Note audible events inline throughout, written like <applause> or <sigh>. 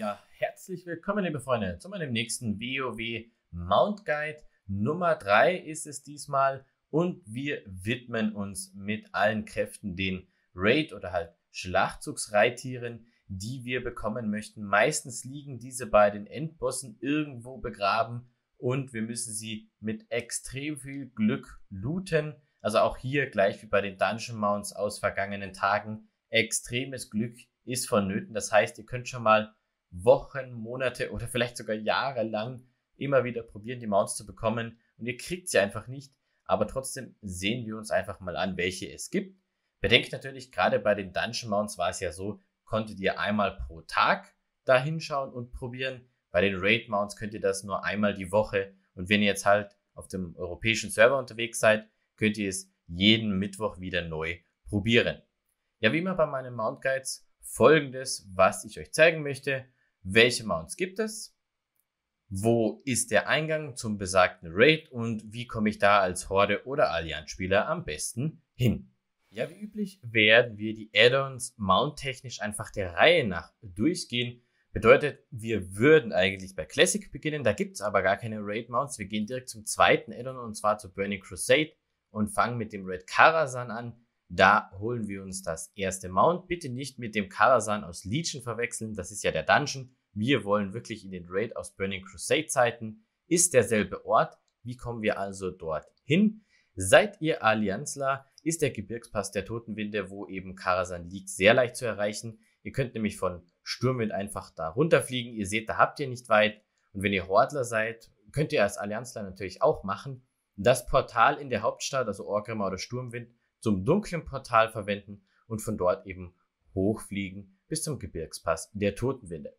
Ja, herzlich willkommen, liebe Freunde, zu meinem nächsten WoW Mount Guide. Nummer 3 ist es diesmal und wir widmen uns mit allen Kräften den Raid oder halt Schlachtzugsreittieren, die wir bekommen möchten. Meistens liegen diese beiden Endbossen irgendwo begraben und wir müssen sie mit extrem viel Glück looten. Also auch hier gleich wie bei den Dungeon Mounts aus vergangenen Tagen extremes Glück ist vonnöten. Das heißt, ihr könnt schon mal Wochen, Monate oder vielleicht sogar Jahre lang immer wieder probieren, die Mounts zu bekommen und ihr kriegt sie einfach nicht. Aber trotzdem sehen wir uns einfach mal an, welche es gibt. Bedenkt natürlich, gerade bei den Dungeon Mounts war es ja so, konntet ihr einmal pro Tag da hinschauen und probieren. Bei den Raid Mounts könnt ihr das nur einmal die Woche. Und wenn ihr jetzt halt auf dem europäischen Server unterwegs seid, könnt ihr es jeden Mittwoch wieder neu probieren. Ja, wie immer bei meinen Mount Guides folgendes, was ich euch zeigen möchte welche Mounts gibt es, wo ist der Eingang zum besagten Raid und wie komme ich da als Horde- oder Allianz-Spieler am besten hin. Ja, wie üblich werden wir die Add-ons mounttechnisch einfach der Reihe nach durchgehen. Bedeutet, wir würden eigentlich bei Classic beginnen, da gibt es aber gar keine Raid-Mounts. Wir gehen direkt zum zweiten Addon und zwar zu Burning Crusade und fangen mit dem Red Karazan an. Da holen wir uns das erste Mount. Bitte nicht mit dem Kalasan aus Legion verwechseln, das ist ja der Dungeon. Wir wollen wirklich in den Raid aus Burning Crusade Zeiten. Ist derselbe Ort. Wie kommen wir also dorthin? Seid ihr Allianzler, ist der Gebirgspass der Totenwinde, wo eben Karasan liegt, sehr leicht zu erreichen. Ihr könnt nämlich von Sturmwind einfach da runterfliegen. Ihr seht, da habt ihr nicht weit. Und wenn ihr Hordler seid, könnt ihr als Allianzler natürlich auch machen. Das Portal in der Hauptstadt, also Orgrimmar oder Sturmwind, zum dunklen Portal verwenden und von dort eben hochfliegen bis zum Gebirgspass der Totenwinde.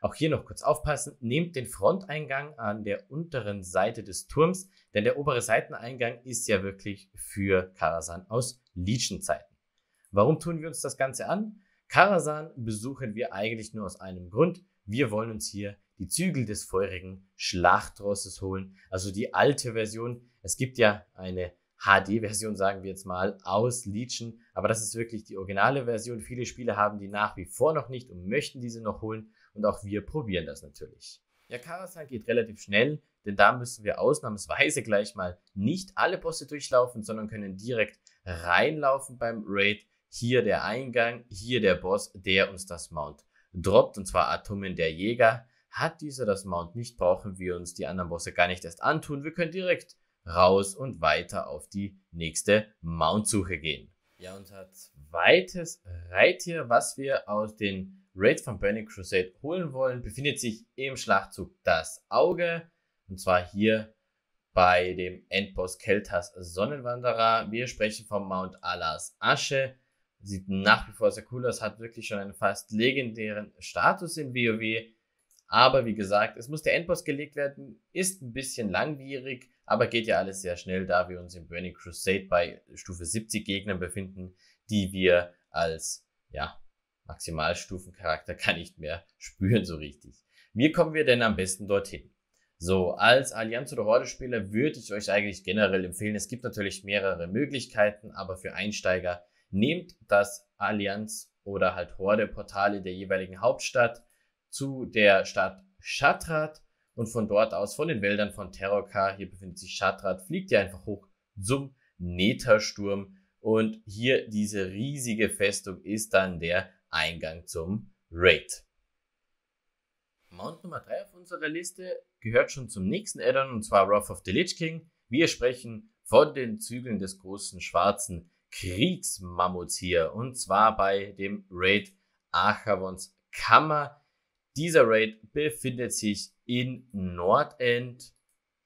Auch hier noch kurz aufpassen, nehmt den Fronteingang an der unteren Seite des Turms, denn der obere Seiteneingang ist ja wirklich für Karasan aus Legion-Zeiten. Warum tun wir uns das Ganze an? Karasan besuchen wir eigentlich nur aus einem Grund. Wir wollen uns hier die Zügel des feurigen Schlachtrosses holen, also die alte Version. Es gibt ja eine HD-Version, sagen wir jetzt mal, aus Legion. Aber das ist wirklich die originale Version. Viele Spiele haben die nach wie vor noch nicht und möchten diese noch holen. Und auch wir probieren das natürlich. Ja, Karasan geht relativ schnell, denn da müssen wir ausnahmsweise gleich mal nicht alle Bosse durchlaufen, sondern können direkt reinlaufen beim Raid. Hier der Eingang, hier der Boss, der uns das Mount droppt, und zwar Atomen der Jäger. Hat dieser das Mount nicht, brauchen wir uns die anderen Bosse gar nicht erst antun. Wir können direkt raus und weiter auf die nächste Mount-Suche gehen. Ja, unser zweites Reittier, was wir aus den Raids von Burning Crusade holen wollen, befindet sich im Schlachtzug Das Auge. Und zwar hier bei dem Endboss Keltas Sonnenwanderer. Wir sprechen vom Mount Alas Asche. Sieht nach wie vor sehr cool aus, hat wirklich schon einen fast legendären Status im WoW. Aber wie gesagt, es muss der Endboss gelegt werden, ist ein bisschen langwierig, aber geht ja alles sehr schnell, da wir uns im Burning Crusade bei Stufe 70 Gegnern befinden, die wir als, ja, Maximalstufencharakter <laughs> gar nicht mehr spüren so richtig. Wie kommen wir denn am besten dorthin? So, als Allianz- oder Horde-Spieler würde ich euch eigentlich generell empfehlen, es gibt natürlich mehrere Möglichkeiten, aber für Einsteiger nehmt das Allianz- oder halt Horde-Portale der jeweiligen Hauptstadt zu der Stadt Shatrat und von dort aus, von den Wäldern von Terokar, hier befindet sich Shatrat, fliegt ihr einfach hoch zum Netersturm. Und hier diese riesige Festung ist dann der Eingang zum Raid. Mount Nummer 3 auf unserer Liste gehört schon zum nächsten Addon und zwar Wrath of the Lich King. Wir sprechen von den Zügeln des großen schwarzen Kriegsmammuts hier und zwar bei dem Raid Archavons Kammer. Dieser Raid befindet sich in Nordend,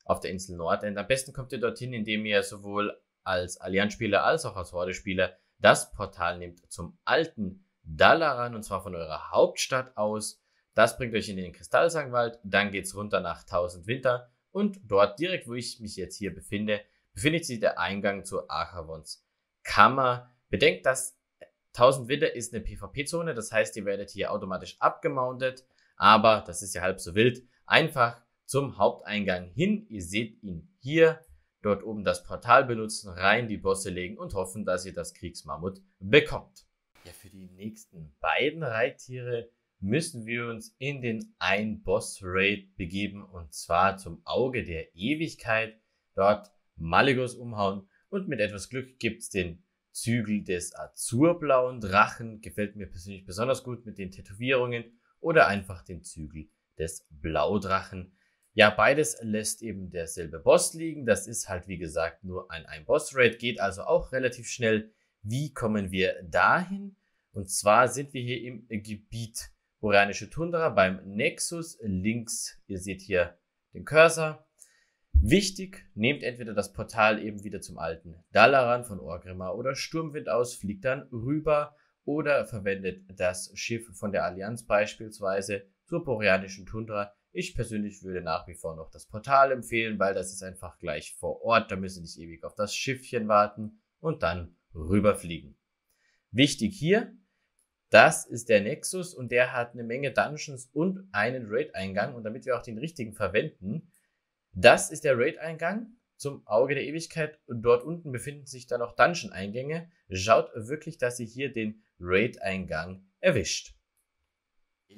auf der Insel Nordend. Am besten kommt ihr dorthin, indem ihr sowohl als Allianz-Spieler als auch als Horde-Spieler das Portal nehmt zum alten Dalaran und zwar von eurer Hauptstadt aus. Das bringt euch in den Kristallsangwald, dann geht es runter nach 1000 Winter und dort direkt, wo ich mich jetzt hier befinde, befindet sich der Eingang zu Achavons Kammer. Bedenkt, dass 1000 Winter ist eine PvP-Zone, das heißt, ihr werdet hier automatisch abgemountet, aber das ist ja halb so wild einfach zum Haupteingang hin. Ihr seht ihn hier. Dort oben das Portal benutzen, rein die Bosse legen und hoffen, dass ihr das Kriegsmammut bekommt. Ja, für die nächsten beiden Reittiere müssen wir uns in den Ein-Boss-Raid begeben und zwar zum Auge der Ewigkeit. Dort Maligos umhauen und mit etwas Glück gibt's den Zügel des azurblauen Drachen. Gefällt mir persönlich besonders gut mit den Tätowierungen oder einfach den Zügel des Blaudrachen. Ja, beides lässt eben derselbe Boss liegen. Das ist halt, wie gesagt, nur ein, ein Boss-Raid, geht also auch relativ schnell. Wie kommen wir dahin? Und zwar sind wir hier im Gebiet Uranische Tundra beim Nexus. Links, ihr seht hier den Cursor. Wichtig, nehmt entweder das Portal eben wieder zum alten Dalaran von Orgrimmar oder Sturmwind aus, fliegt dann rüber oder verwendet das Schiff von der Allianz beispielsweise zur borealischen Tundra. Ich persönlich würde nach wie vor noch das Portal empfehlen, weil das ist einfach gleich vor Ort. Da müssen Sie nicht ewig auf das Schiffchen warten und dann rüberfliegen. Wichtig hier, das ist der Nexus und der hat eine Menge Dungeons und einen Raid-Eingang. Und damit wir auch den richtigen verwenden, das ist der Raid-Eingang zum Auge der Ewigkeit und dort unten befinden sich dann noch Dungeon-Eingänge. Schaut wirklich, dass ihr hier den Raid-Eingang erwischt.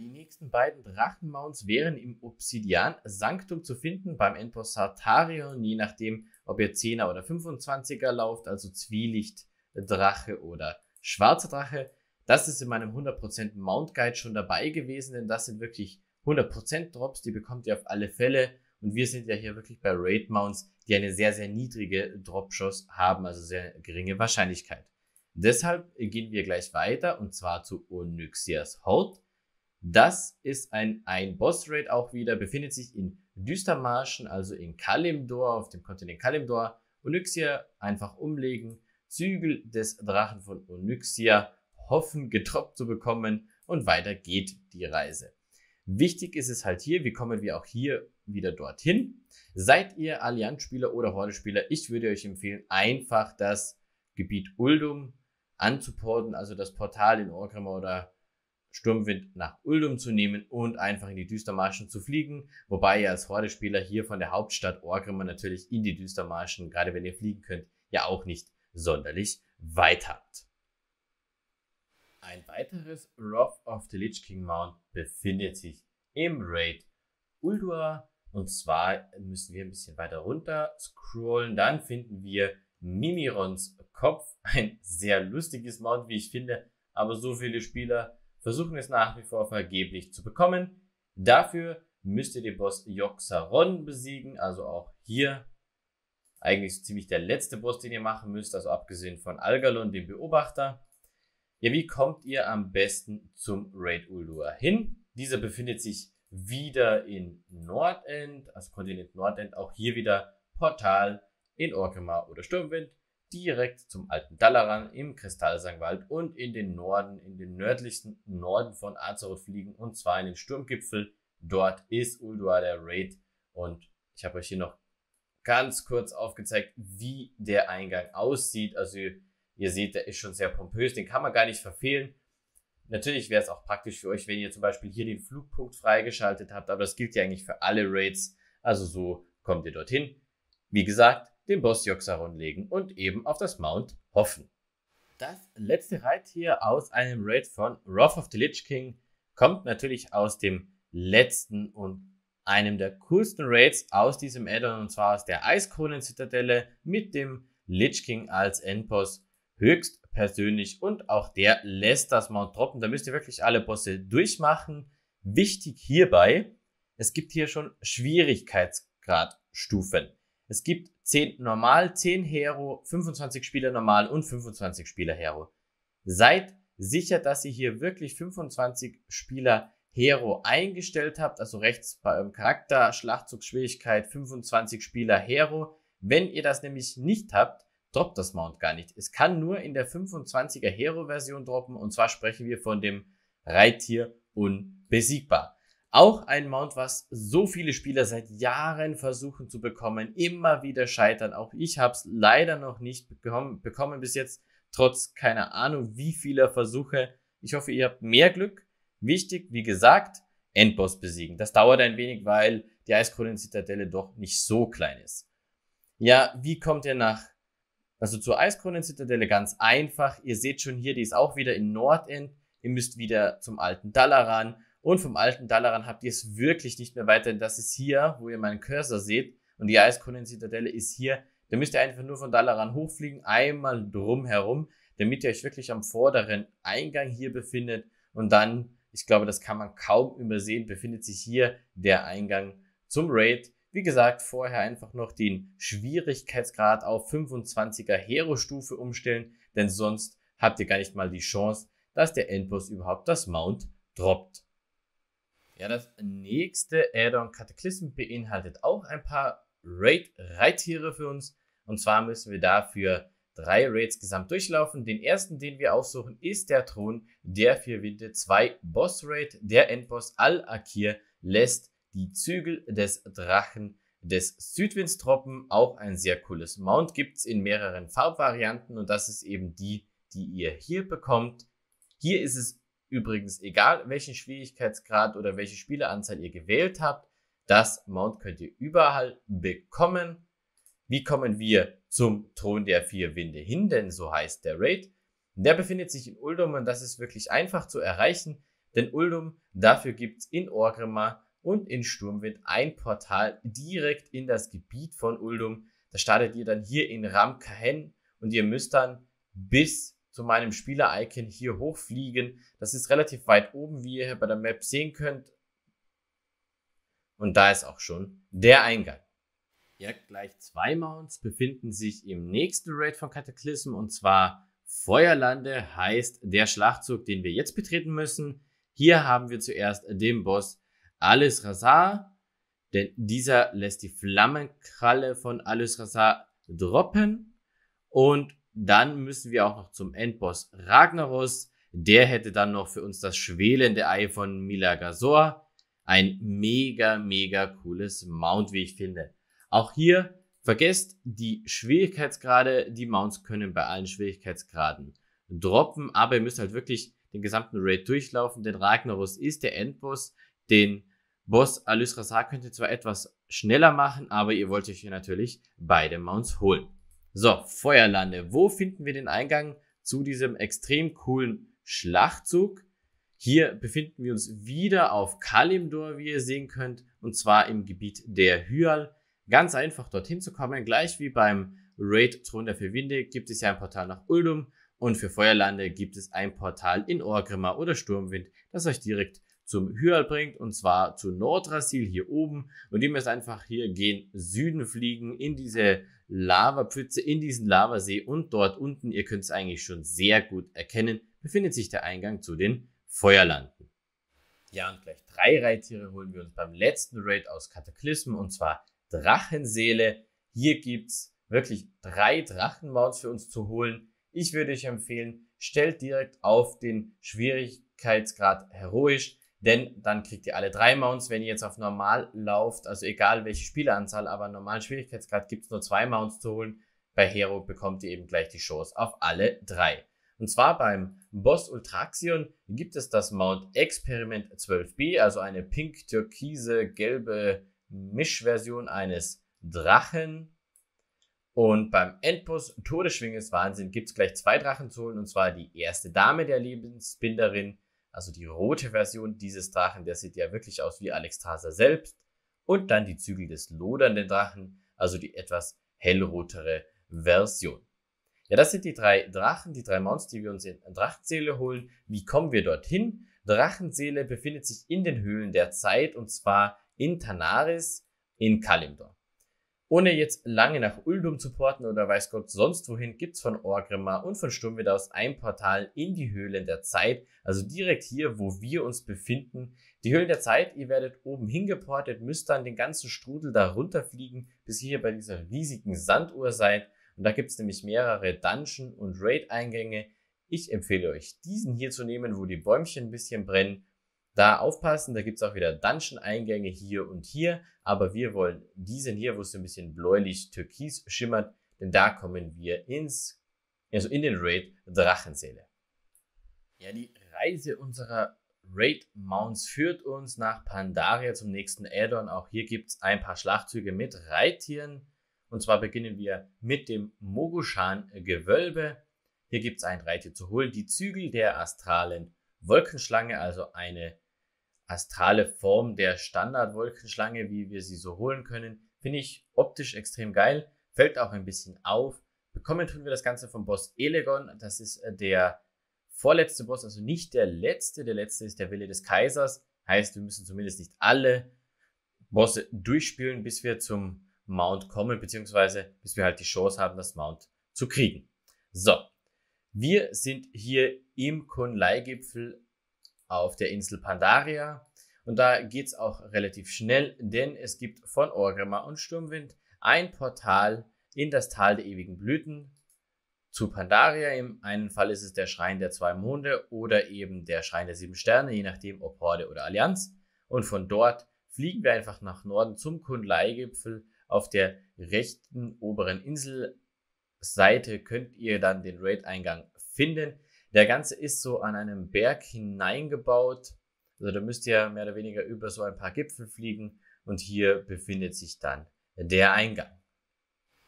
Die nächsten beiden Drachenmounts wären im Obsidian Sanctum zu finden beim Endboss Sartarion, je nachdem, ob ihr 10er oder 25er lauft, also Zwielicht Drache oder Schwarzer Drache. Das ist in meinem 100% Mount Guide schon dabei gewesen, denn das sind wirklich 100% Drops, die bekommt ihr auf alle Fälle. Und wir sind ja hier wirklich bei Raid Mounts, die eine sehr, sehr niedrige Dropschuss haben, also sehr geringe Wahrscheinlichkeit. Deshalb gehen wir gleich weiter und zwar zu Onyxias Horde. Das ist ein, ein Boss-Raid auch wieder, befindet sich in Düstermarschen, also in Kalimdor, auf dem Kontinent Kalimdor. Onyxia einfach umlegen, Zügel des Drachen von Onyxia hoffen, getroppt zu bekommen und weiter geht die Reise. Wichtig ist es halt hier, wie kommen wir auch hier wieder dorthin. Seid ihr Allianz-Spieler oder Horde-Spieler, ich würde euch empfehlen, einfach das Gebiet Uldum anzuporten, also das Portal in Orgrimmar oder Sturmwind nach Uldum zu nehmen und einfach in die Düstermarschen zu fliegen. Wobei ihr als Horde-Spieler hier von der Hauptstadt Orgrimmar natürlich in die Düstermarschen, gerade wenn ihr fliegen könnt, ja auch nicht sonderlich weit habt. Ein weiteres Wrath of the Lich King Mount befindet sich im Raid Uldua. Und zwar müssen wir ein bisschen weiter runter scrollen. Dann finden wir Mimirons Kopf. Ein sehr lustiges Mount, wie ich finde. Aber so viele Spieler versuchen es nach wie vor vergeblich zu bekommen. Dafür müsst ihr den Boss Yoxaron besiegen, also auch hier eigentlich so ziemlich der letzte Boss, den ihr machen müsst, also abgesehen von Algalon, dem Beobachter. Ja, wie kommt ihr am besten zum Raid Uldua hin? Dieser befindet sich wieder in Nordend, also Kontinent Nordend, auch hier wieder Portal in Orkema oder Sturmwind direkt zum alten Dalaran im Kristallsangwald und in den Norden, in den nördlichsten Norden von Azeroth fliegen und zwar in den Sturmgipfel. Dort ist Ulduar der Raid und ich habe euch hier noch ganz kurz aufgezeigt, wie der Eingang aussieht. Also ihr, ihr seht, der ist schon sehr pompös, den kann man gar nicht verfehlen. Natürlich wäre es auch praktisch für euch, wenn ihr zum Beispiel hier den Flugpunkt freigeschaltet habt, aber das gilt ja eigentlich für alle Raids. Also so kommt ihr dorthin. Wie gesagt, den Boss Bosjoxaron legen und eben auf das Mount hoffen. Das letzte Reit hier aus einem Raid von Wrath of the Lich King kommt natürlich aus dem letzten und einem der coolsten Raids aus diesem Addon und zwar aus der Eiskronen-Zitadelle mit dem Lich King als Endboss höchst persönlich und auch der lässt das Mount droppen. Da müsst ihr wirklich alle Bosse durchmachen. Wichtig hierbei, es gibt hier schon Schwierigkeitsgradstufen. Es gibt 10 normal, 10 Hero, 25 Spieler normal und 25 Spieler Hero. Seid sicher, dass ihr hier wirklich 25 Spieler Hero eingestellt habt, also rechts bei eurem Charakter, Schlachtzugsschwierigkeit 25 Spieler Hero. Wenn ihr das nämlich nicht habt, droppt das Mount gar nicht. Es kann nur in der 25er Hero Version droppen und zwar sprechen wir von dem Reittier unbesiegbar. Auch ein Mount, was so viele Spieler seit Jahren versuchen zu bekommen, immer wieder scheitern. Auch ich habe es leider noch nicht bekommen, bekommen bis jetzt, trotz keiner Ahnung, wie vieler Versuche. Ich hoffe, ihr habt mehr Glück. Wichtig, wie gesagt, Endboss besiegen. Das dauert ein wenig, weil die Eiskronen-Zitadelle doch nicht so klein ist. Ja, wie kommt ihr nach also zur Eiskronen-Zitadelle ganz einfach. Ihr seht schon hier, die ist auch wieder in Nordend. Ihr müsst wieder zum alten Dalaran. Und vom alten Dalaran habt ihr es wirklich nicht mehr weiter, denn das ist hier, wo ihr meinen Cursor seht. Und die Eiskronen-Zitadelle ist hier. Da müsst ihr einfach nur von Dalaran hochfliegen, einmal drumherum, damit ihr euch wirklich am vorderen Eingang hier befindet. Und dann, ich glaube, das kann man kaum übersehen, befindet sich hier der Eingang zum Raid. Wie gesagt, vorher einfach noch den Schwierigkeitsgrad auf 25er Hero-Stufe umstellen, denn sonst habt ihr gar nicht mal die Chance, dass der Endboss überhaupt das Mount droppt. Ja, das nächste Addon Kataklysm beinhaltet auch ein paar Raid-Reittiere für uns. Und zwar müssen wir dafür drei Raids gesamt durchlaufen. Den ersten, den wir aussuchen, ist der Thron der vier Winde 2 Boss Raid. Der Endboss Al-Akir lässt die Zügel des Drachen des Südwinds droppen. Auch ein sehr cooles Mount gibt es in mehreren Farbvarianten und das ist eben die, die ihr hier bekommt. Hier ist es Übrigens, egal welchen Schwierigkeitsgrad oder welche Spieleranzahl ihr gewählt habt, das Mount könnt ihr überall bekommen. Wie kommen wir zum Thron der vier Winde hin? Denn so heißt der Raid. Der befindet sich in Uldum und das ist wirklich einfach zu erreichen, denn Uldum, dafür gibt es in Orgrimmar und in Sturmwind ein Portal direkt in das Gebiet von Uldum. Da startet ihr dann hier in Ramkahen und ihr müsst dann bis zu meinem Spieler-Icon hier hochfliegen. Das ist relativ weit oben, wie ihr hier bei der Map sehen könnt. Und da ist auch schon der Eingang. Ja, gleich zwei Mounts befinden sich im nächsten Raid von Kataklysm und zwar Feuerlande heißt der Schlachtzug, den wir jetzt betreten müssen. Hier haben wir zuerst den Boss Alice Razar, denn dieser lässt die Flammenkralle von Alice Razar droppen und dann müssen wir auch noch zum Endboss Ragnaros. Der hätte dann noch für uns das schwelende Ei von Milagasor. Ein mega, mega cooles Mount, wie ich finde. Auch hier vergesst die Schwierigkeitsgrade. Die Mounts können bei allen Schwierigkeitsgraden droppen, aber ihr müsst halt wirklich den gesamten Raid durchlaufen, denn Ragnaros ist der Endboss. Den Boss Alysrasar könnt ihr zwar etwas schneller machen, aber ihr wollt euch hier natürlich beide Mounts holen. So, Feuerlande. Wo finden wir den Eingang zu diesem extrem coolen Schlachtzug? Hier befinden wir uns wieder auf Kalimdor, wie ihr sehen könnt, und zwar im Gebiet der Hyal. Ganz einfach dorthin zu kommen, gleich wie beim Raid Thron der Winde gibt es ja ein Portal nach Uldum und für Feuerlande gibt es ein Portal in Orgrimmar oder Sturmwind, das euch direkt zum Hyal bringt und zwar zu Nordrasil hier oben und ihr müsst einfach hier gehen Süden fliegen in diese Lavapfütze in diesen Lavasee und dort unten, ihr könnt es eigentlich schon sehr gut erkennen, befindet sich der Eingang zu den Feuerlanden. Ja, und gleich drei Reittiere holen wir uns beim letzten Raid aus Kataklysmen und zwar Drachenseele. Hier gibt es wirklich drei Drachenmounts für uns zu holen. Ich würde euch empfehlen, stellt direkt auf den Schwierigkeitsgrad heroisch denn dann kriegt ihr alle drei Mounts, wenn ihr jetzt auf normal lauft, also egal welche Spieleranzahl, aber normalen Schwierigkeitsgrad gibt es nur zwei Mounts zu holen. Bei Hero bekommt ihr eben gleich die Chance auf alle drei. Und zwar beim Boss Ultraxion gibt es das Mount Experiment 12b, also eine pink-türkise-gelbe Mischversion eines Drachen. Und beim Endboss Todesschwinges Wahnsinn gibt es gleich zwei Drachen zu holen, und zwar die erste Dame der Lebensbinderin also die rote Version dieses Drachen, der sieht ja wirklich aus wie Alex Taser selbst. Und dann die Zügel des lodernden Drachen, also die etwas hellrotere Version. Ja, das sind die drei Drachen, die drei Mounts, die wir uns in Drachenseele holen. Wie kommen wir dorthin? Drachenseele befindet sich in den Höhlen der Zeit und zwar in Tanaris in Kalimdor. Ohne jetzt lange nach Uldum zu porten oder weiß Gott sonst wohin, gibt's von Orgrimmar und von Sturmwind aus ein Portal in die Höhlen der Zeit, also direkt hier, wo wir uns befinden. Die Höhlen der Zeit, ihr werdet oben hingeportet, müsst dann den ganzen Strudel da runterfliegen, bis ihr hier bei dieser riesigen Sanduhr seid. Und da gibt's nämlich mehrere Dungeon- und Raid-Eingänge. Ich empfehle euch, diesen hier zu nehmen, wo die Bäumchen ein bisschen brennen da aufpassen, da gibt es auch wieder Dungeon-Eingänge hier und hier, aber wir wollen diesen hier, wo es ein bisschen bläulich-türkis schimmert, denn da kommen wir ins, also in den Raid Drachenseele. Ja, die Reise unserer Raid Mounts führt uns nach Pandaria zum nächsten Addon. Auch hier gibt es ein paar Schlachtzüge mit Reittieren. Und zwar beginnen wir mit dem Mogushan-Gewölbe. Hier gibt es ein Reittier zu holen, die Zügel der astralen Wolkenschlange, also eine astrale Form der Standard-Wolkenschlange, wie wir sie so holen können, finde ich optisch extrem geil, fällt auch ein bisschen auf. Bekommen tun wir das Ganze vom Boss Elegon, das ist äh, der vorletzte Boss, also nicht der letzte, der letzte ist der Wille des Kaisers, heißt wir müssen zumindest nicht alle Bosse durchspielen, bis wir zum Mount kommen, beziehungsweise bis wir halt die Chance haben, das Mount zu kriegen. So, wir sind hier im Kunlei-Gipfel auf der Insel Pandaria. Und da geht es auch relativ schnell, denn es gibt von Orgrimma und Sturmwind ein Portal in das Tal der ewigen Blüten zu Pandaria. Im einen Fall ist es der Schrein der zwei Monde oder eben der Schrein der sieben Sterne, je nachdem ob Horde oder Allianz. Und von dort fliegen wir einfach nach Norden zum Kunlei-Gipfel. Auf der rechten oberen Inselseite könnt ihr dann den Raid-Eingang finden. Der Ganze ist so an einem Berg hineingebaut. Also da müsst ihr mehr oder weniger über so ein paar Gipfel fliegen und hier befindet sich dann der Eingang.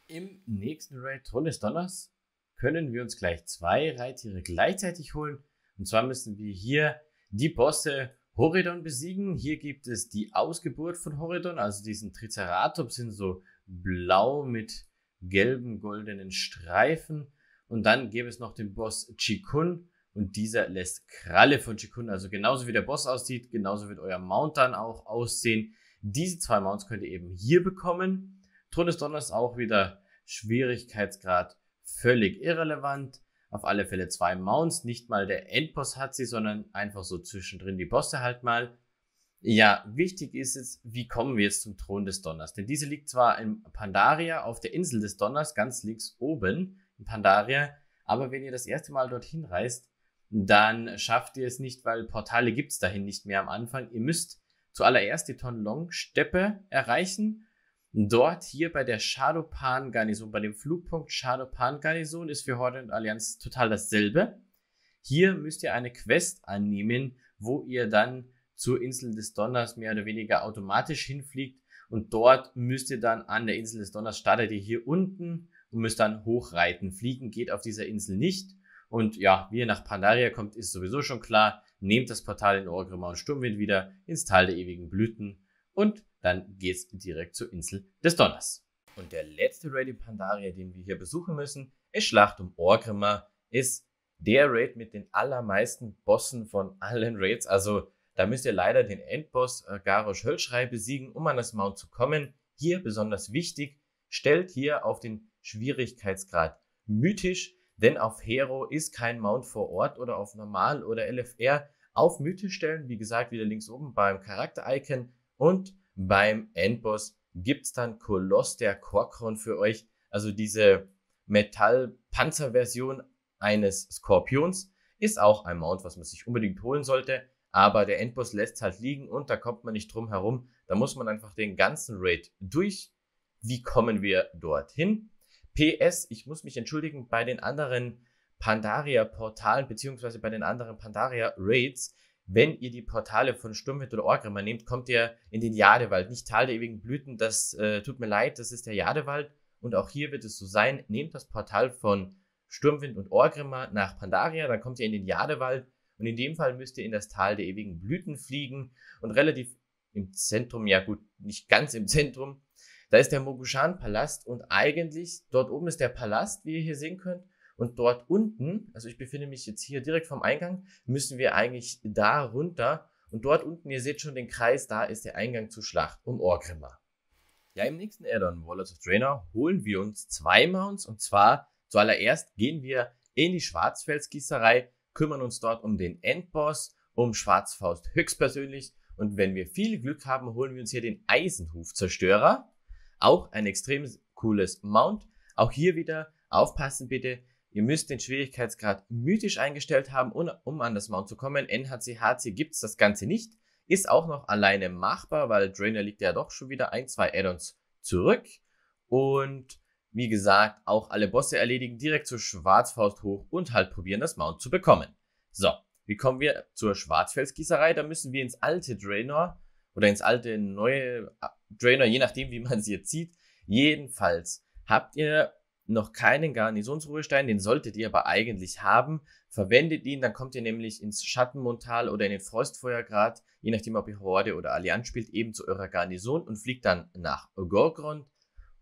Im nächsten Raid Runde Donners können wir uns gleich zwei Reittiere gleichzeitig holen. Und zwar müssen wir hier die Bosse Horridon besiegen. Hier gibt es die Ausgeburt von Horridon, also diesen Triceratops sind so blau mit gelben, goldenen Streifen. Und dann gäbe es noch den Boss Chikun und dieser lässt Kralle von Chikun. Also genauso wie der Boss aussieht, genauso wird euer Mount dann auch aussehen. Diese zwei Mounts könnt ihr eben hier bekommen. Thron des Donners auch wieder Schwierigkeitsgrad völlig irrelevant. Auf alle Fälle zwei Mounts. Nicht mal der Endboss hat sie, sondern einfach so zwischendrin die Bosse halt mal. Ja, wichtig ist jetzt, wie kommen wir jetzt zum Thron des Donners? Denn diese liegt zwar in Pandaria auf der Insel des Donners, ganz links oben, Pandaria. Aber wenn ihr das erste Mal dorthin reist, dann schafft ihr es nicht, weil Portale gibt es dahin nicht mehr am Anfang. Ihr müsst zuallererst die Tonlong-Steppe erreichen. Dort hier bei der Shadopan-Garnison, bei dem Flugpunkt Shadopan-Garnison ist für Horde und Allianz total dasselbe. Hier müsst ihr eine Quest annehmen, wo ihr dann zur Insel des Donners mehr oder weniger automatisch hinfliegt und dort müsst ihr dann an der Insel des Donners startet ihr hier unten und müsst dann hochreiten. Fliegen geht auf dieser Insel nicht. Und ja, wie ihr nach Pandaria kommt, ist sowieso schon klar. Nehmt das Portal in Orgrimmar und Sturmwind wieder ins Tal der ewigen Blüten und dann geht's direkt zur Insel des Donners. Und der letzte Raid in Pandaria, den wir hier besuchen müssen, ist Schlacht um Orgrimmar. Ist der Raid mit den allermeisten Bossen von allen Raids. Also da müsst ihr leider den Endboss äh, Garrosh Höllschrei besiegen, um an das Mount zu kommen. Hier besonders wichtig, stellt hier auf den Schwierigkeitsgrad. Mythisch, denn auf Hero ist kein Mount vor Ort oder auf Normal oder LFR. Auf Mythisch stellen, wie gesagt, wieder links oben beim Charakter-Icon und beim Endboss gibt es dann Koloss der Korkron für euch. Also diese Metall-Panzer-Version eines Skorpions ist auch ein Mount, was man sich unbedingt holen sollte. Aber der Endboss lässt halt liegen und da kommt man nicht drum herum. Da muss man einfach den ganzen Raid durch. Wie kommen wir dorthin? PS, ich muss mich entschuldigen bei den anderen Pandaria-Portalen beziehungsweise bei den anderen Pandaria-Raids. Wenn ihr die Portale von Sturmwind oder Orgrimmer nehmt, kommt ihr in den Jadewald, nicht Tal der ewigen Blüten. Das äh, tut mir leid, das ist der Jadewald. Und auch hier wird es so sein. Nehmt das Portal von Sturmwind und Orgrimmer nach Pandaria, dann kommt ihr in den Jadewald. Und in dem Fall müsst ihr in das Tal der ewigen Blüten fliegen und relativ im Zentrum, ja gut, nicht ganz im Zentrum, da ist der Mogushan-Palast und eigentlich dort oben ist der Palast, wie ihr hier sehen könnt. Und dort unten, also ich befinde mich jetzt hier direkt vom Eingang, müssen wir eigentlich da runter. Und dort unten, ihr seht schon den Kreis, da ist der Eingang zur Schlacht um Orgrimma. Ja, im nächsten Add-on Wallet of Trainer holen wir uns zwei Mounts und zwar zuallererst gehen wir in die Schwarzfelsgießerei, kümmern uns dort um den Endboss, um Schwarzfaust höchstpersönlich und wenn wir viel Glück haben, holen wir uns hier den Eisenhufzerstörer auch ein extrem cooles Mount. Auch hier wieder aufpassen bitte. Ihr müsst den Schwierigkeitsgrad mythisch eingestellt haben, um an das Mount zu kommen. NHC, HC gibt es das Ganze nicht. Ist auch noch alleine machbar, weil Drainer liegt ja doch schon wieder ein, zwei Addons zurück. Und wie gesagt, auch alle Bosse erledigen, direkt zur Schwarzfaust hoch und halt probieren, das Mount zu bekommen. So, wie kommen wir zur Schwarzfelsgießerei? Da müssen wir ins alte Drainer oder ins alte, neue Drainer, äh, je nachdem, wie man sie jetzt sieht. Jedenfalls habt ihr noch keinen Garnisonsruhestein, den solltet ihr aber eigentlich haben. Verwendet ihn, dann kommt ihr nämlich ins Schattenmontal oder in den Frostfeuergrad, je nachdem, ob ihr Horde oder Allianz spielt, eben zu eurer Garnison und fliegt dann nach Gorgrond.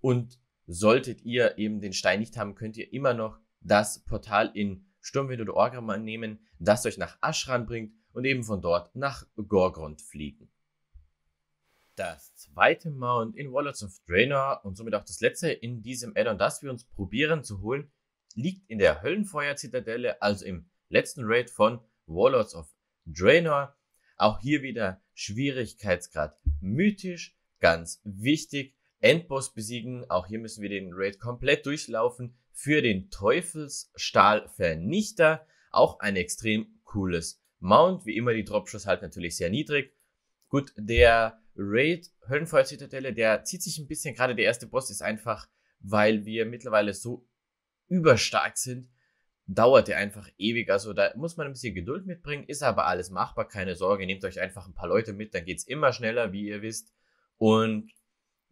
Und solltet ihr eben den Stein nicht haben, könnt ihr immer noch das Portal in Sturmwind oder Orgrimmar annehmen, das euch nach Ashran bringt und eben von dort nach Gorgrond fliegen das zweite Mount in Wallets of Draenor und somit auch das letzte in diesem Addon, das wir uns probieren zu holen, liegt in der Höllenfeuer-Zitadelle, also im letzten Raid von Warlords of Draenor. Auch hier wieder Schwierigkeitsgrad mythisch, ganz wichtig. Endboss besiegen, auch hier müssen wir den Raid komplett durchlaufen. Für den Teufelsstahlvernichter, auch ein extrem cooles Mount. Wie immer die Dropschuss halt natürlich sehr niedrig Gut, der Raid Höllenfeuer-Zitadelle, der zieht sich ein bisschen, gerade der erste Boss ist einfach, weil wir mittlerweile so überstark sind, dauert der einfach ewig. Also da muss man ein bisschen Geduld mitbringen, ist aber alles machbar, keine Sorge. Nehmt euch einfach ein paar Leute mit, dann geht's immer schneller, wie ihr wisst. Und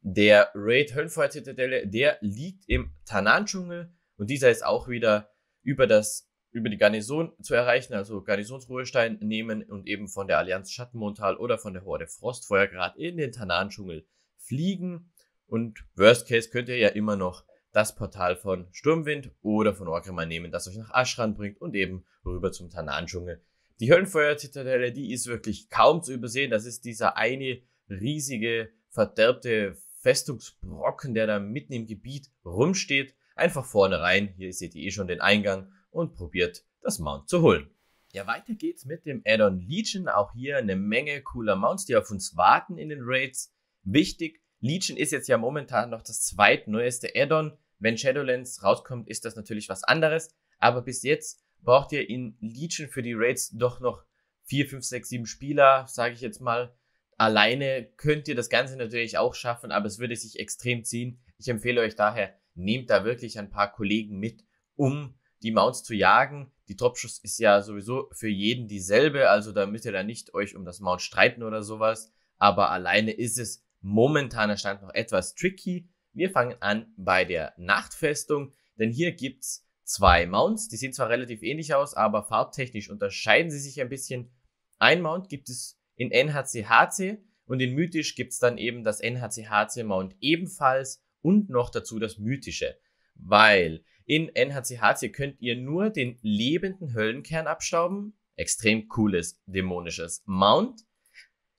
der Raid Höllenfeuer-Zitadelle, der liegt im Tanan-Dschungel und dieser ist auch wieder über das über die Garnison zu erreichen, also Garnisonsruhestein nehmen und eben von der Allianz Schattenmontal oder von der Horde Frostfeuergrad in den Tanan-Dschungel fliegen. Und worst case könnt ihr ja immer noch das Portal von Sturmwind oder von Orgrimmar nehmen, das euch nach Aschran bringt und eben rüber zum Tanan-Dschungel. Die Höllenfeuer-Zitadelle, die ist wirklich kaum zu übersehen. Das ist dieser eine riesige, verderbte Festungsbrocken, der da mitten im Gebiet rumsteht. Einfach vorne rein. Hier seht ihr eh schon den Eingang und probiert das Mount zu holen. Ja, weiter geht's mit dem Addon Legion. Auch hier eine Menge cooler Mounts, die auf uns warten in den Raids. Wichtig, Legion ist jetzt ja momentan noch das zweitneueste Addon. Wenn Shadowlands rauskommt, ist das natürlich was anderes. Aber bis jetzt braucht ihr in Legion für die Raids doch noch 4, 5, 6, 7 Spieler, sage ich jetzt mal. Alleine könnt ihr das Ganze natürlich auch schaffen, aber es würde sich extrem ziehen. Ich empfehle euch daher, nehmt da wirklich ein paar Kollegen mit, um die Mounts zu jagen. Die Dropschuss ist ja sowieso für jeden dieselbe, also da müsst ihr da nicht euch um das Mount streiten oder sowas. Aber alleine ist es momentaner Stand noch etwas tricky. Wir fangen an bei der Nachtfestung, denn hier gibt's zwei Mounts. Die sehen zwar relativ ähnlich aus, aber farbtechnisch unterscheiden sie sich ein bisschen. Ein Mount gibt es in NHCHC und in Mythisch gibt's dann eben das NHCHC Mount ebenfalls und noch dazu das Mythische. Weil in NHCHC könnt ihr nur den lebenden Höllenkern abstauben. Extrem cooles, dämonisches Mount.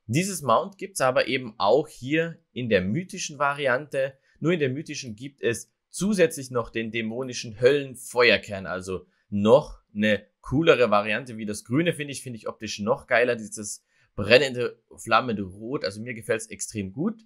Dieses Mount gibt es aber eben auch hier in der mythischen Variante. Nur in der mythischen gibt es zusätzlich noch den dämonischen Höllenfeuerkern. Also noch eine coolere Variante wie das grüne, finde ich. Finde ich optisch noch geiler. Dieses brennende, flammende Rot. Also mir gefällt es extrem gut.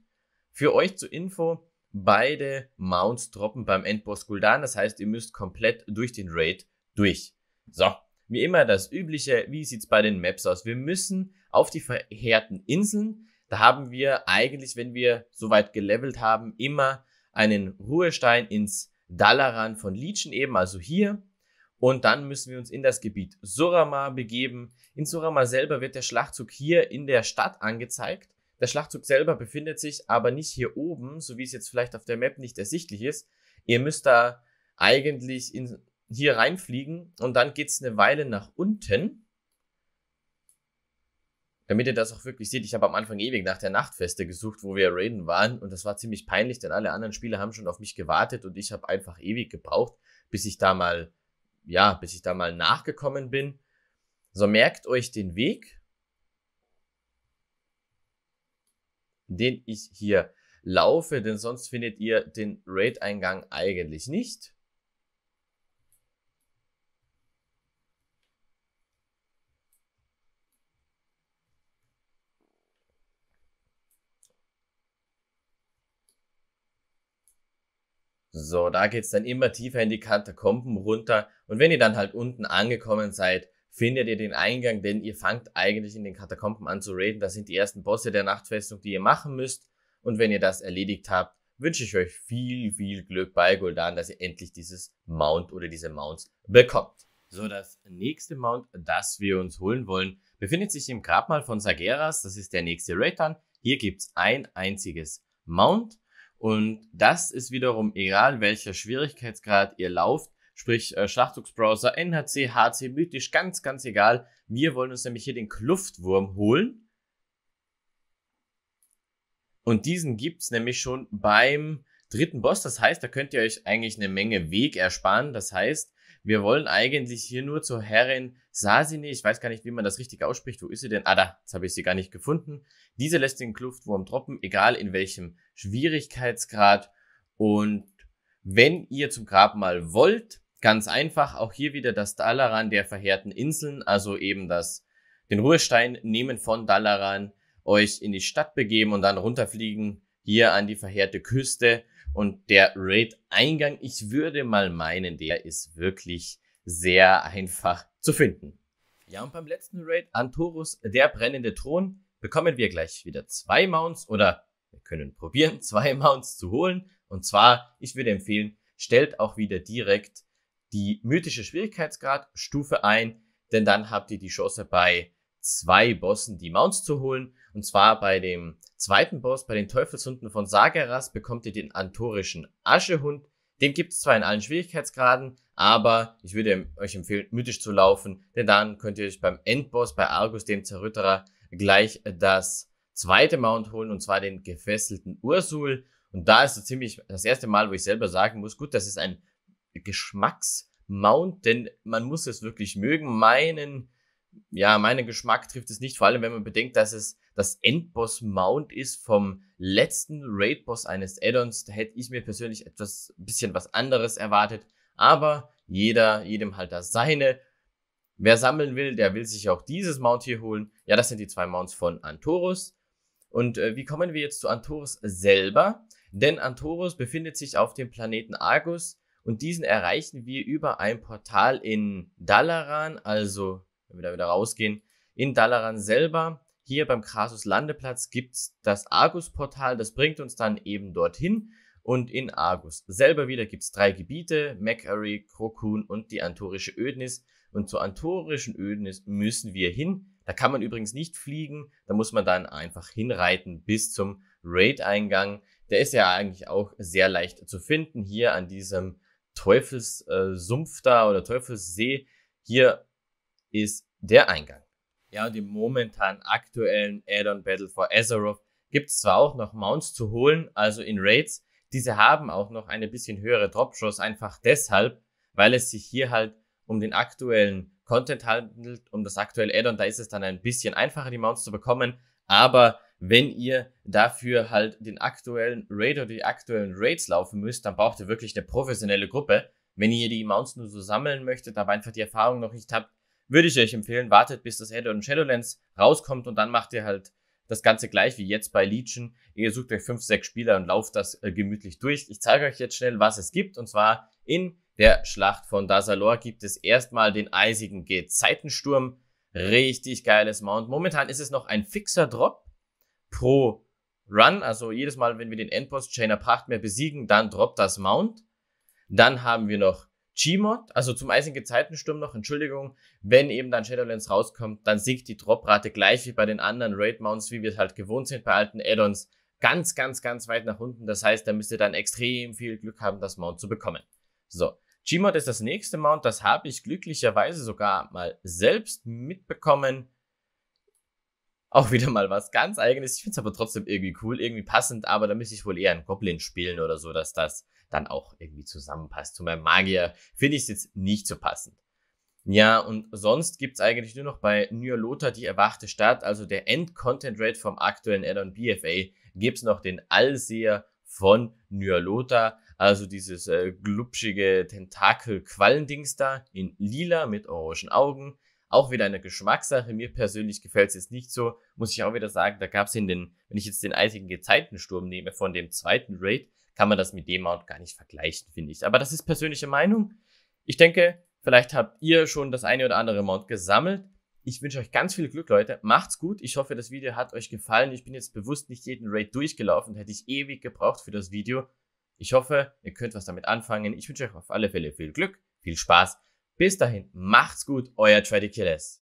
Für euch zur Info, beide Mounts droppen beim Endboss Gul'dan. Das heißt, ihr müsst komplett durch den Raid durch. So, wie immer das Übliche. Wie sieht's bei den Maps aus? Wir müssen auf die verheerten Inseln. Da haben wir eigentlich, wenn wir soweit gelevelt haben, immer einen Ruhestein ins Dalaran von Legion eben, also hier. Und dann müssen wir uns in das Gebiet Surama begeben. In Surama selber wird der Schlachtzug hier in der Stadt angezeigt. Der Schlachtzug selber befindet sich aber nicht hier oben, so wie es jetzt vielleicht auf der Map nicht ersichtlich ist. Ihr müsst da eigentlich in, hier reinfliegen und dann geht es eine Weile nach unten. Damit ihr das auch wirklich seht, ich habe am Anfang ewig nach der Nachtfeste gesucht, wo wir raiden waren und das war ziemlich peinlich, denn alle anderen Spieler haben schon auf mich gewartet und ich habe einfach ewig gebraucht, bis ich da mal, ja, bis ich da mal nachgekommen bin. So merkt euch den Weg, den ich hier laufe, denn sonst findet ihr den RAID-Eingang eigentlich nicht. So, da geht es dann immer tiefer in die Katakomben runter. Und wenn ihr dann halt unten angekommen seid, findet ihr den Eingang, denn ihr fangt eigentlich in den Katakomben an zu raiden. Das sind die ersten Bosse der Nachtfestung, die ihr machen müsst. Und wenn ihr das erledigt habt, wünsche ich euch viel, viel Glück bei Guldan, dass ihr endlich dieses Mount oder diese Mounts bekommt. So, das nächste Mount, das wir uns holen wollen, befindet sich im Grabmal von Sageras. Das ist der nächste Raid dann. Hier gibt es ein einziges Mount. Und das ist wiederum egal, welcher Schwierigkeitsgrad ihr lauft sprich äh, Schlachtzugsbrowser, NHC, HC, mythisch, ganz, ganz egal. Wir wollen uns nämlich hier den Kluftwurm holen. Und diesen gibt's nämlich schon beim dritten Boss. Das heißt, da könnt ihr euch eigentlich eine Menge Weg ersparen. Das heißt, wir wollen eigentlich hier nur zur Herrin Sasine, ich weiß gar nicht, wie man das richtig ausspricht. Wo ist sie denn? Ah, da, jetzt habe ich sie gar nicht gefunden. Diese lässt den Kluftwurm droppen, egal in welchem Schwierigkeitsgrad. Und wenn ihr zum Grab mal wollt, Ganz einfach, auch hier wieder das Dalaran der verheerten Inseln, also eben das, den Ruhestein nehmen von Dalaran, euch in die Stadt begeben und dann runterfliegen hier an die verheerte Küste. Und der Raid-Eingang, ich würde mal meinen, der ist wirklich sehr einfach zu finden. Ja, und beim letzten Raid an Antorus, der brennende Thron, bekommen wir gleich wieder zwei Mounts oder wir können probieren, <laughs> zwei Mounts zu holen. Und zwar, ich würde empfehlen, stellt auch wieder direkt die mythische Schwierigkeitsgradstufe ein, denn dann habt ihr die Chance bei zwei Bossen die Mounts zu holen. Und zwar bei dem zweiten Boss, bei den Teufelshunden von Sageras, bekommt ihr den antorischen Aschehund. Den gibt es zwar in allen Schwierigkeitsgraden, aber ich würde euch empfehlen, mythisch zu laufen, denn dann könnt ihr euch beim Endboss, bei Argus, dem Zerrütterer, gleich das zweite Mount holen, und zwar den gefesselten Ursul. Und da ist so ziemlich das erste Mal, wo ich selber sagen muss, gut, das ist ein Geschmacksmount, denn man muss es wirklich mögen. Meinen, ja, meinen Geschmack trifft es nicht, vor allem wenn man bedenkt, dass es das Endboss-Mount ist vom letzten Raid-Boss eines Addons. Da hätte ich mir persönlich etwas, bisschen was anderes erwartet. Aber jeder, jedem halt das seine. Wer sammeln will, der will sich auch dieses Mount hier holen. Ja, das sind die zwei Mounts von Antorus. Und äh, wie kommen wir jetzt zu Antorus selber? Denn Antorus befindet sich auf dem Planeten Argus und diesen erreichen wir über ein Portal in Dalaran, also wenn wir da wieder rausgehen, in Dalaran selber. Hier beim Krasus Landeplatz gibt's das Argus-Portal, das bringt uns dann eben dorthin. Und in Argus selber wieder gibt's drei Gebiete, MacArray, Krokun und die Antorische Ödnis. Und zur Antorischen Ödnis müssen wir hin. Da kann man übrigens nicht fliegen, da muss man dann einfach hinreiten bis zum Raid-Eingang. Der ist ja eigentlich auch sehr leicht zu finden hier an diesem Teufelssumpf da oder Teufelssee. Hier ist der Eingang. Ja, und im momentan aktuellen Add-on Battle for Azeroth gibt es zwar auch noch Mounts zu holen, also in Raids. Diese haben auch noch eine bisschen höhere Dropshots, einfach deshalb, weil es sich hier halt um den aktuellen Content handelt, um das aktuelle Add-on. Da ist es dann ein bisschen einfacher, die Mounts zu bekommen, aber wenn ihr dafür halt den aktuellen Raid oder die aktuellen Raids laufen müsst, dann braucht ihr wirklich eine professionelle Gruppe. Wenn ihr die Mounts nur so sammeln möchtet, aber einfach die Erfahrung noch nicht habt, würde ich euch empfehlen, wartet bis das Add-on Shadowlands rauskommt und dann macht ihr halt das Ganze gleich wie jetzt bei Legion. Ihr sucht euch 5, 6 Spieler und lauft das äh, gemütlich durch. Ich zeige euch jetzt schnell, was es gibt. Und zwar in der Schlacht von Dazalor gibt es erstmal den eisigen Gezeitensturm. Richtig geiles Mount. Momentan ist es noch ein fixer Drop pro Run. Also jedes Mal, wenn wir den Endboss Chainer Prachtmeer besiegen, dann droppt das Mount. Dann haben wir noch G-Mod, also zum Eisigen Gezeitensturm noch, Entschuldigung, wenn eben dann Shadowlands rauskommt, dann sinkt die Droprate gleich wie bei den anderen Raid-Mounts, wie wir es halt gewohnt sind bei alten Add-ons, ganz, ganz, ganz weit nach unten. Das heißt, da müsst ihr dann extrem viel Glück haben, das Mount zu bekommen. So, G-Mod ist das nächste Mount, das habe ich glücklicherweise sogar mal selbst mitbekommen. Auch wieder mal was ganz eigenes. Ich finde es aber trotzdem irgendwie cool, irgendwie passend, aber da müsste ich wohl eher einen Goblin spielen oder so, dass das dann auch irgendwie zusammenpasst. Zu meinem Magier finde ich es jetzt nicht so passend. Ja, und sonst gibt's eigentlich nur noch bei Nyarlotha die erwachte Stadt, also der End-Content-Rate vom aktuellen Addon on BFA, gibt's noch den Allseher von Nyarlotha, also dieses äh, glubschige Tentakel-Quallendings da in lila mit orangen Augen. Auch wieder eine Geschmackssache. Mir persönlich gefällt es jetzt nicht so. Muss ich auch wieder sagen, da gab es in den, wenn ich jetzt den eisigen Gezeitensturm nehme von dem zweiten Raid, kann man das mit dem Mount gar nicht vergleichen, finde ich. Aber das ist persönliche Meinung. Ich denke, vielleicht habt ihr schon das eine oder andere Mount gesammelt. Ich wünsche euch ganz viel Glück, Leute. Macht's gut. Ich hoffe, das Video hat euch gefallen. Ich bin jetzt bewusst nicht jeden Raid durchgelaufen. Hätte ich ewig gebraucht für das Video. Ich hoffe, ihr könnt was damit anfangen. Ich wünsche euch auf alle Fälle viel Glück, viel Spaß bis dahin, macht's gut, euer Trade Killers.